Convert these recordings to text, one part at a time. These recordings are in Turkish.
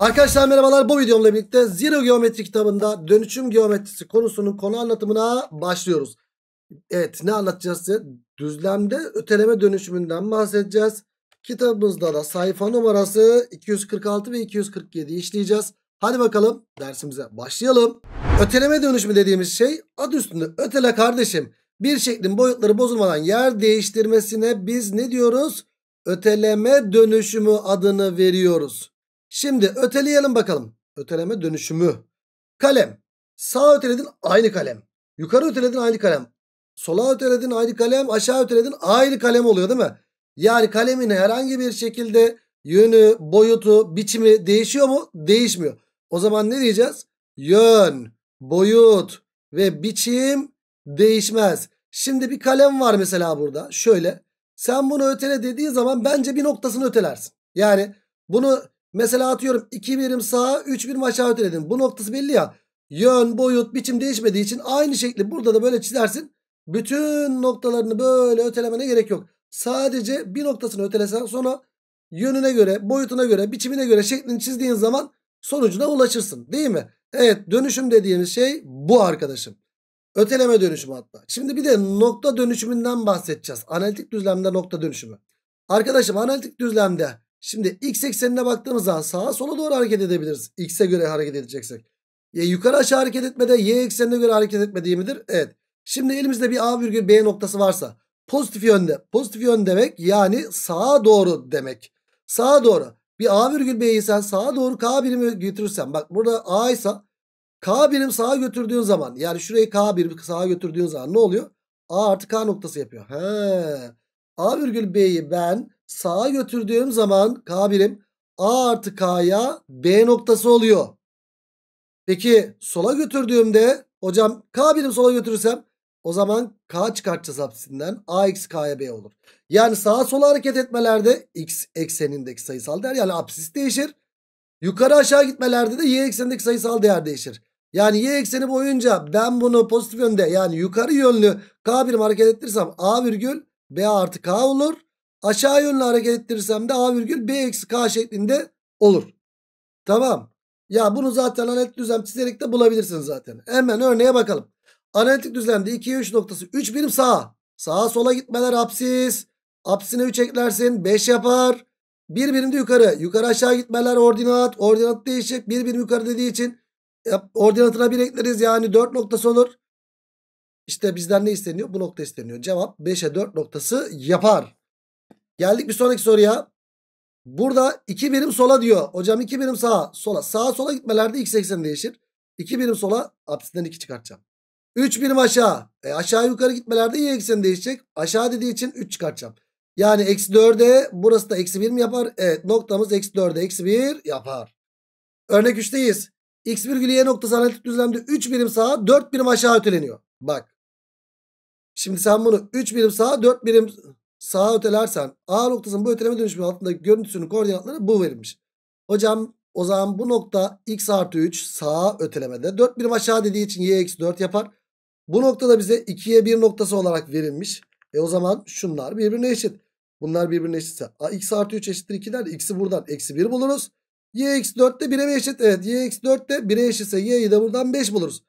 Arkadaşlar merhabalar bu videomla birlikte Zero Geometri kitabında dönüşüm geometrisi konusunun konu anlatımına başlıyoruz. Evet ne anlatacağız size? Düzlemde öteleme dönüşümünden bahsedeceğiz. Kitabımızda da sayfa numarası 246 ve 247 işleyeceğiz. Hadi bakalım dersimize başlayalım. Öteleme dönüşümü dediğimiz şey adı üstünde ötele kardeşim. Bir şeklin boyutları bozulmadan yer değiştirmesine biz ne diyoruz? Öteleme dönüşümü adını veriyoruz. Şimdi öteleyelim bakalım. Öteleme dönüşümü. Kalem. Sağ öteledin aynı kalem. Yukarı öteledin aynı kalem. Sola öteledin aynı kalem. Aşağı öteledin aynı kalem oluyor değil mi? Yani kalemin herhangi bir şekilde yönü, boyutu, biçimi değişiyor mu? Değişmiyor. O zaman ne diyeceğiz? Yön, boyut ve biçim değişmez. Şimdi bir kalem var mesela burada. Şöyle. Sen bunu ötele dediğin zaman bence bir noktasını ötelersin. Yani bunu Mesela atıyorum 2 birim sağa 3 birim aşağı öteledim. Bu noktası belli ya. Yön, boyut, biçim değişmediği için aynı şekli burada da böyle çizersin. Bütün noktalarını böyle ötelemene gerek yok. Sadece bir noktasını ötelesen sonra yönüne göre, boyutuna göre, biçimine göre şeklini çizdiğin zaman sonucuna ulaşırsın. Değil mi? Evet dönüşüm dediğimiz şey bu arkadaşım. Öteleme dönüşümü hatta. Şimdi bir de nokta dönüşümünden bahsedeceğiz. Analitik düzlemde nokta dönüşümü. Arkadaşım analitik düzlemde Şimdi x eksenine baktığımızda sağa sola doğru hareket edebiliriz. X'e göre hareket edeceksek. Ya yukarı aşağı hareket etmede y eksenine göre hareket etmediği midir? Evet. Şimdi elimizde bir A virgül B noktası varsa pozitif yönde. Pozitif yön demek yani sağa doğru demek. Sağa doğru. Bir A virgül B'yi sen sağa doğru K birimi götürürsen. Bak burada A ise K birim sağa götürdüğün zaman. Yani şurayı K birim sağa götürdüğün zaman ne oluyor? A artı K noktası yapıyor. He. A virgül B'yi ben sağa götürdüğüm zaman K birim A artı K'ya B noktası oluyor. Peki sola götürdüğümde hocam K birim sola götürürsem o zaman K çıkartacağız hapsinden. A eksi K'ya B olur. Yani sağa sola hareket etmelerde X eksenindeki sayısal değer yani apsis değişir. Yukarı aşağı gitmelerde de Y eksenindeki sayısal değer değişir. Yani Y ekseni boyunca ben bunu pozitif yönde yani yukarı yönlü K birim hareket ettirirsem A virgül B artı K olur. Aşağı yönlü hareket ettirirsem de A virgül B eksi K şeklinde olur. Tamam. Ya bunu zaten analitik düzlem çizerek de bulabilirsiniz zaten. Hemen örneğe bakalım. Analitik düzlemde 2'ye 3 noktası 3 birim sağa. Sağa sola gitmeler apsis. Apsisine 3 eklersin 5 yapar. Bir birim de yukarı. Yukarı aşağı gitmeler ordinat. Ordinat değişik. Bir birim yukarı dediği için e, ordinatına 1 ekleriz. Yani 4 noktası olur. İşte bizden ne isteniyor? Bu nokta isteniyor. Cevap 5'e 4 noktası yapar. Geldik bir sonraki soruya. Burada 2 birim sola diyor. Hocam 2 birim sağa sola. Sağa sola gitmelerde x ekseni değişir. 2 birim sola apsisten 2 çıkartacağım. 3 birim aşağı. E aşağı yukarı gitmelerde y ekseni değişecek. Aşağı dediği için 3 çıkartacağım. Yani eksi 4'e burası da eksi 1 mi yapar? Evet noktamız eksi 4'e eksi 1 yapar. Örnek 3'teyiz. X virgül y noktası analitik düzlemde 3 birim sağa 4 birim aşağı öteleniyor. Bak. Şimdi sen bunu 3 birim sağa 4 birim sağa ötelersen A noktasının bu öteleme dönüşümü altındaki görüntüsünün koordinatları bu verilmiş. Hocam o zaman bu nokta x artı 3 sağa ötelemede 4 birim aşağı dediği için y eksi 4 yapar. Bu noktada bize 2'ye 1 noktası olarak verilmiş. E o zaman şunlar birbirine eşit. Bunlar birbirine eşitse A, x artı 3 eşittir 2 der. X'i buradan eksi 1 buluruz. Y eksi 4 de 1'e mi eşit? Evet y eksi 4 de 1'e eşitse y'yi de buradan 5 buluruz.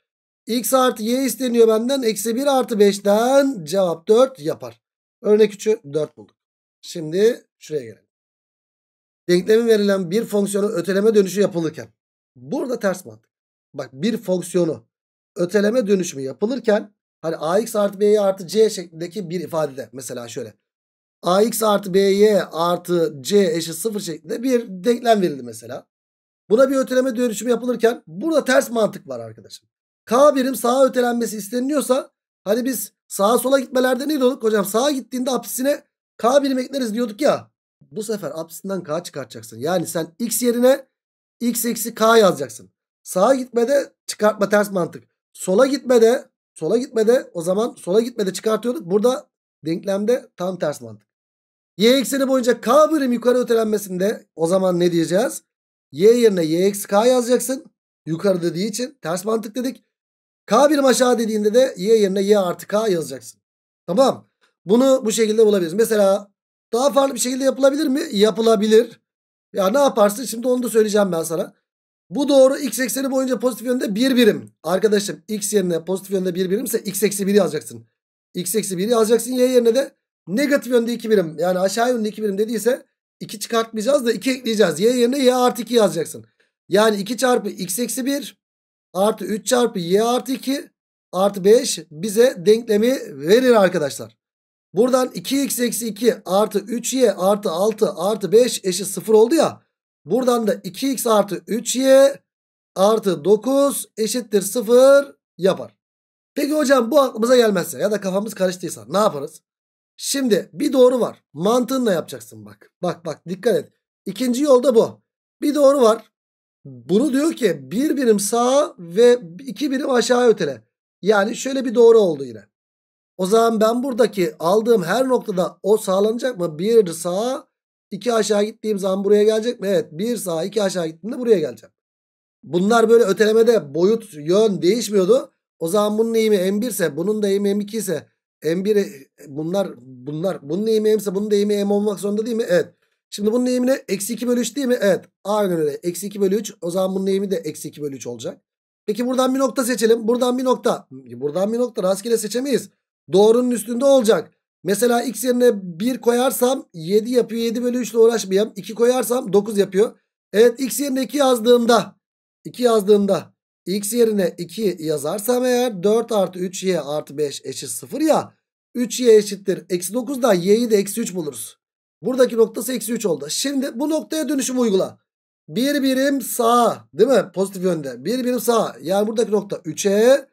X artı y isteniyor benden. Eksi 1 artı 5'ten cevap 4 yapar. Örnek 3'ü 4 bulduk. Şimdi şuraya gelelim. Denklemin verilen bir fonksiyonu öteleme dönüşü yapılırken. Burada ters mantık. Bak bir fonksiyonu öteleme dönüşümü yapılırken hani ax artı by artı c şeklindeki bir ifadede mesela şöyle ax artı by artı c eşit sıfır şeklinde bir denklem verildi mesela. Buna bir öteleme dönüşümü yapılırken burada ters mantık var arkadaşım. K birim sağa ötelenmesi isteniliyorsa Hani biz sağa sola gitmelerde ne diyorduk hocam? Sağa gittiğinde apsisine k birim ekleriz diyorduk ya. Bu sefer apsisinden k çıkartacaksın. Yani sen x yerine x eksi k yazacaksın. Sağa gitmede çıkartma ters mantık. Sola gitmede sola gitmede o zaman sola gitmede çıkartıyorduk. Burada denklemde tam ters mantık. Y ekseni boyunca k birim yukarı ötelenmesinde o zaman ne diyeceğiz? Y yerine y eksi k yazacaksın. Yukarı dediği için ters mantık dedik k birim aşağı dediğinde de y yerine y artı k yazacaksın. Tamam. Bunu bu şekilde bulabiliriz. Mesela daha farklı bir şekilde yapılabilir mi? Yapılabilir. Ya ne yaparsın? Şimdi onu da söyleyeceğim ben sana. Bu doğru x ekseni boyunca pozitif yönde bir birim. Arkadaşım x yerine pozitif yönde bir birimse x eksi 1'i yazacaksın. x eksi 1'i yazacaksın. Y yerine de negatif yönde 2 birim. Yani aşağı yönde 2 birim dediyse 2 çıkartmayacağız da 2 ekleyeceğiz. Y yerine y artı 2 yazacaksın. Yani 2 çarpı x eksi 1 artı 3 çarpı y artı 2 artı 5 bize denklemi verir arkadaşlar. Buradan 2x eksi 2 artı 3y artı 6 artı 5 eşit 0 oldu ya. Buradan da 2x artı 3y artı 9 eşittir 0 yapar. Peki hocam bu aklımıza gelmezse ya da kafamız karıştıysa ne yaparız? Şimdi bir doğru var. Mantığınla yapacaksın bak. Bak bak dikkat et. İkinci yolda bu. Bir doğru var. Bunu diyor ki bir birim sağa ve iki birim aşağı ötele. Yani şöyle bir doğru oldu yine. O zaman ben buradaki aldığım her noktada o sağlanacak mı? Bir sağa iki aşağı gittiğim zaman buraya gelecek mi? Evet bir sağa iki aşağı gittiğimde buraya gelecek. Bunlar böyle ötelemede boyut yön değişmiyordu. O zaman bunun eğimi M1 ise bunun da eğimi M2 ise M1 e, bunlar bunlar bunun eğimi M ise bunun da eğimi M olmak zorunda değil mi? Evet. Şimdi bunun eğimine eksi 2 bölü 3 değil mi? Evet. Aynen öyle. Eksi 2 bölü 3. O zaman bunun eğimi de eksi 2 bölü 3 olacak. Peki buradan bir nokta seçelim. Buradan bir nokta. Buradan bir nokta. Rastgele seçemeyiz. Doğrunun üstünde olacak. Mesela x yerine 1 koyarsam 7 yapıyor. 7 bölü 3 ile uğraşmayayım. 2 koyarsam 9 yapıyor. Evet x yerine 2 yazdığımda 2 yazdığımda x yerine 2 yazarsam eğer 4 artı 3y artı 5 eşit 0 ya 3y eşittir. Eksi 9'dan y'yi de eksi 3 buluruz. Buradaki noktası eksi 3 oldu. Şimdi bu noktaya dönüşüm uygula. Bir birim sağa değil mi? Pozitif yönde. Bir birim sağa. Yani buradaki nokta 3'e.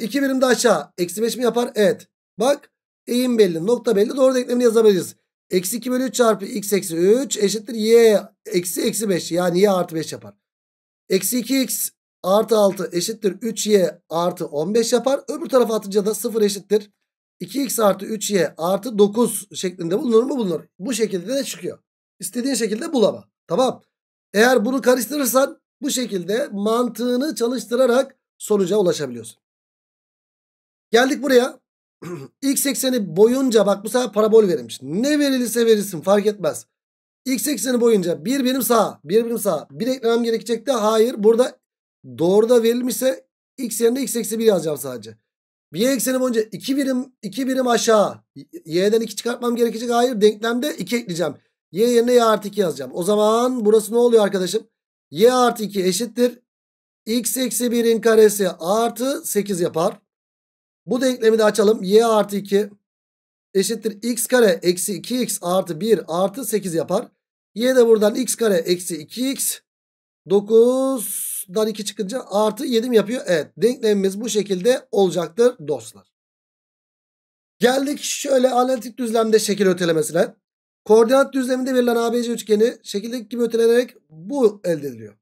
2 e, birim de aşağı. Eksi 5 mi yapar? Evet. Bak eğim belli. Nokta belli. Doğru denklemini yazabiliriz. Eksi 2 bölü 3 çarpı x eksi 3 eşittir y eksi eksi 5. Yani y artı 5 yapar. Eksi 2x artı 6 eşittir 3y artı 15 yapar. Öbür tarafa atınca da 0 eşittir. 2x artı 3y artı 9 şeklinde bulunur mu? Bulunur. Bu şekilde de çıkıyor. İstediğin şekilde bul ama. Tamam. Eğer bunu karıştırırsan bu şekilde mantığını çalıştırarak sonuca ulaşabiliyorsun. Geldik buraya. x ekseni boyunca bak bu sefer parabol verilmiş. Ne verilirse verirsin, fark etmez. x ekseni boyunca bir birim sağ, bir birim sağ, Bir eklemem gerekecek de hayır. Burada doğru da verilmişse x yerine x eksi 1 yazacağım sadece. Y ekseni boyunca 2 birim 2 birim aşağı. Y'den 2 çıkartmam gerekecek. Hayır denklemde 2 ekleyeceğim. Y yerine Y artı 2 yazacağım. O zaman burası ne oluyor arkadaşım? Y artı 2 eşittir. X eksi 1'in karesi artı 8 yapar. Bu denklemi de açalım. Y artı 2 eşittir. X kare eksi 2X artı 1 artı 8 yapar. Y de buradan X kare eksi 2X 9 dan 2 çıkınca artı 7 mi yapıyor? Evet denklemimiz bu şekilde olacaktır dostlar. Geldik şöyle analitik düzlemde şekil ötelemesine. Koordinat düzleminde verilen ABC üçgeni şekildeki gibi ötelenerek bu elde ediliyor.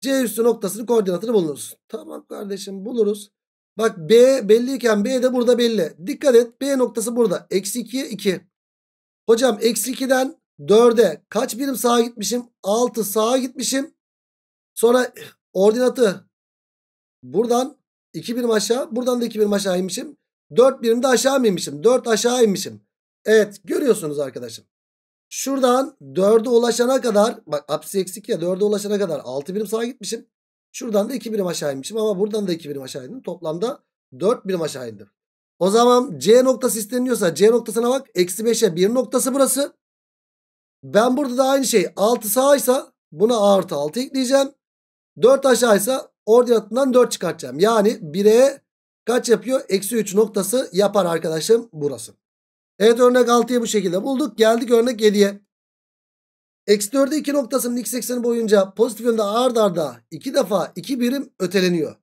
C üstü noktasının koordinatını bulunuz. Tamam kardeşim buluruz. Bak B belliyken B de burada belli. Dikkat et B noktası burada. Eksi 2'ye 2. Hocam eksi 2'den 4'e kaç birim sağa gitmişim? 6 sağa gitmişim. Sonra ordinatı buradan 2 birim aşağı buradan da 2 birim aşağı inmişim. 4 birim de aşağı mı inmişim? 4 aşağı inmişim. Evet görüyorsunuz arkadaşım. Şuradan 4'e ulaşana kadar bak apsi eksik ya 4'e ulaşana kadar 6 birim sağa gitmişim. Şuradan da 2 birim aşağı inmişim ama buradan da 2 birim aşağı indim. Toplamda 4 birim aşağı indim. O zaman C noktası isteniyorsa C noktasına bak. Eksi 5'e 1 noktası burası. Ben burada da aynı şey 6 ise buna artı 6 ekleyeceğim. 4 aşağıysa ordinatından 4 çıkartacağım. Yani 1'e kaç yapıyor? Eksi 3 noktası yapar arkadaşım burası. Evet örnek 6'yı bu şekilde bulduk. Geldik örnek 7'ye. Eksi 4'e 2 noktasının x ekseni boyunca pozitif yönde ard arda 2 defa 2 birim öteleniyor.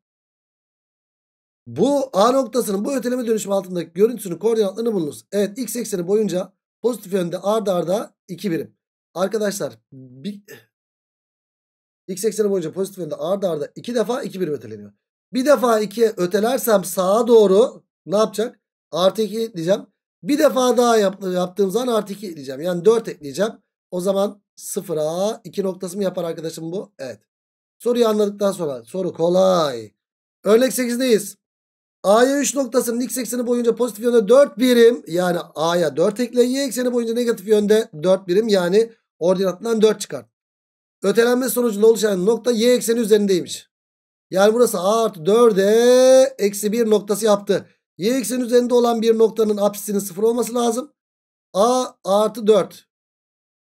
Bu A noktasının bu öteleme dönüşüm altındaki görüntüsünün koordinatlarını bulunuz. Evet x ekseni boyunca pozitif yönde ard arda 2 birim. Arkadaşlar bir, X ekseni boyunca pozitif yönde ardı arda 2 defa 2 birim öteleniyor. Bir defa 2'ye ötelersem sağa doğru ne yapacak? Artı 2 diyeceğim. Bir defa daha yap, yaptığım zaman artı 2 diyeceğim. Yani 4 ekleyeceğim. O zaman 0'a 2 noktası mı yapar arkadaşım bu? Evet. Soruyu anladıktan sonra soru kolay. Örnek 8'deyiz. A'ya 3 noktasının x ekseni boyunca pozitif yönde 4 birim. Yani A'ya 4 ekle. Y ekseni boyunca negatif yönde 4 birim. Yani ordinatından 4 çıkart. Ötelenme sonucunda oluşan nokta y ekseni üzerindeymiş. Yani burası a artı 4'e eksi 1 noktası yaptı. Y ekseni üzerinde olan bir noktanın apsisinin 0 olması lazım. a artı 4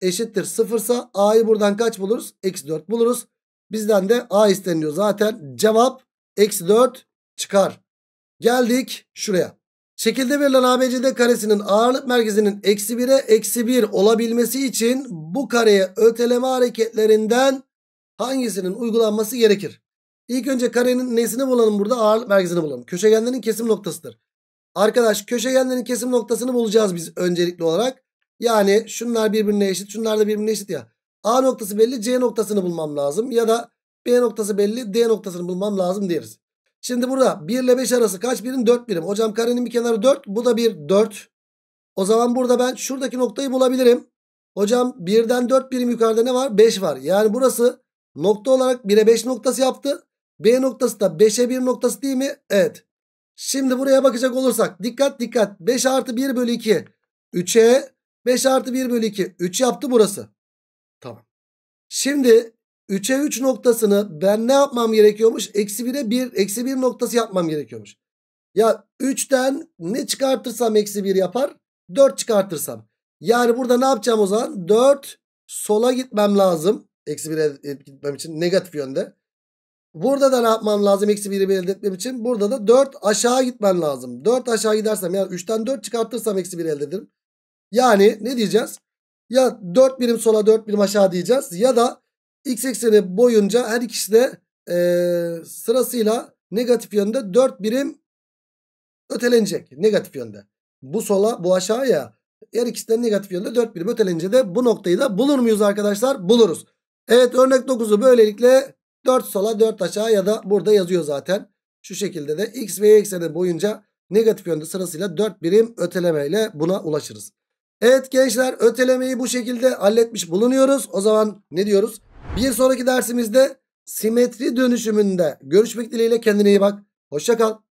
eşittir 0 ise a'yı buradan kaç buluruz? Eksi 4 buluruz. Bizden de a isteniyor. Zaten cevap eksi 4 çıkar. Geldik şuraya. Şekilde verilen ABCD karesinin ağırlık merkezinin eksi 1'e eksi 1 olabilmesi için bu kareye öteleme hareketlerinden hangisinin uygulanması gerekir? İlk önce karenin nesini bulalım burada ağırlık merkezini bulalım. Köşegenlerin kesim noktasıdır. Arkadaş köşegenlerin kesim noktasını bulacağız biz öncelikli olarak. Yani şunlar birbirine eşit şunlar da birbirine eşit ya. A noktası belli C noktasını bulmam lazım ya da B noktası belli D noktasını bulmam lazım deriz. Şimdi burada 1 ile 5 arası kaç birim? 4 birim. Hocam karenin bir kenarı 4. Bu da bir 4. O zaman burada ben şuradaki noktayı bulabilirim. Hocam 1'den 4 birim yukarıda ne var? 5 var. Yani burası nokta olarak 1'e 5 noktası yaptı. B noktası da 5'e 1 noktası değil mi? Evet. Şimdi buraya bakacak olursak dikkat dikkat 5 artı 1 bölü 2 3'e 5 artı 1 bölü 2 3 yaptı burası. Tamam. Şimdi 3'e 3 noktasını ben ne yapmam gerekiyormuş? Eksi 1'e 1, eksi 1 noktası yapmam gerekiyormuş. Ya 3'ten ne çıkartırsam eksi 1 yapar? 4 çıkartırsam. Yani burada ne yapacağım o zaman? 4 sola gitmem lazım. Eksi 1'e gitmem için negatif yönde. Burada da ne yapmam lazım? Eksi 1'i elde etmem için. Burada da 4 aşağı gitmem lazım. 4 aşağı gidersem yani 3'ten 4 çıkartırsam eksi 1 elde ederim. Yani ne diyeceğiz? Ya 4 birim sola 4 birim aşağı diyeceğiz. Ya da X ekseni boyunca her ikisi de e, sırasıyla negatif yönde 4 birim ötelenecek. Negatif yönde. Bu sola bu aşağıya her ikisi de negatif yönde 4 birim ötelenece de bu noktayı da bulur muyuz arkadaşlar? Buluruz. Evet örnek 9'u böylelikle 4 sola 4 aşağı ya da burada yazıyor zaten. Şu şekilde de x ve y ekseni boyunca negatif yönde sırasıyla 4 birim ötelemeyle buna ulaşırız. Evet gençler ötelemeyi bu şekilde halletmiş bulunuyoruz. O zaman ne diyoruz? Bir sonraki dersimizde simetri dönüşümünde görüşmek dileğiyle kendine iyi bak. Hoşça kal.